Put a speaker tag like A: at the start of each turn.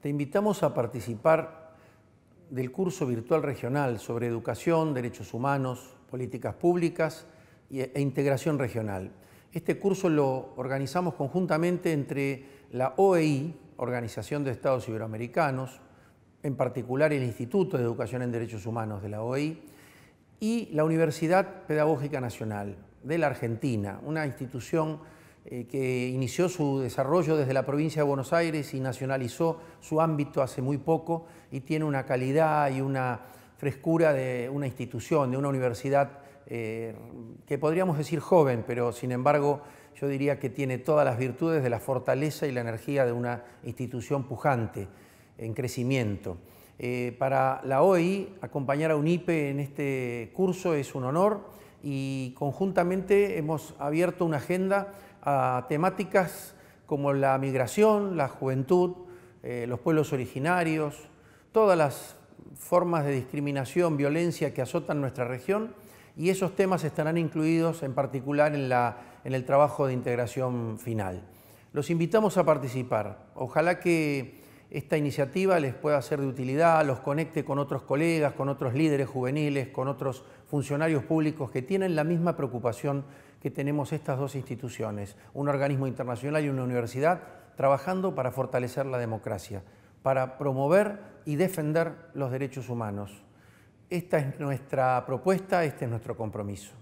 A: Te invitamos a participar del curso virtual regional sobre educación, derechos humanos, políticas públicas e integración regional. Este curso lo organizamos conjuntamente entre la OEI, Organización de Estados Iberoamericanos, en particular el Instituto de Educación en Derechos Humanos de la OEI, y la Universidad Pedagógica Nacional de la Argentina, una institución eh, que inició su desarrollo desde la provincia de Buenos Aires y nacionalizó su ámbito hace muy poco y tiene una calidad y una frescura de una institución, de una universidad eh, que podríamos decir joven, pero sin embargo yo diría que tiene todas las virtudes de la fortaleza y la energía de una institución pujante, en crecimiento. Eh, para la OI acompañar a UNIPE en este curso es un honor y conjuntamente hemos abierto una agenda a temáticas como la migración, la juventud, eh, los pueblos originarios, todas las formas de discriminación, violencia que azotan nuestra región y esos temas estarán incluidos en particular en, la, en el trabajo de integración final. Los invitamos a participar. Ojalá que esta iniciativa les pueda ser de utilidad, los conecte con otros colegas, con otros líderes juveniles, con otros funcionarios públicos que tienen la misma preocupación que tenemos estas dos instituciones, un organismo internacional y una universidad, trabajando para fortalecer la democracia, para promover y defender los derechos humanos. Esta es nuestra propuesta, este es nuestro compromiso.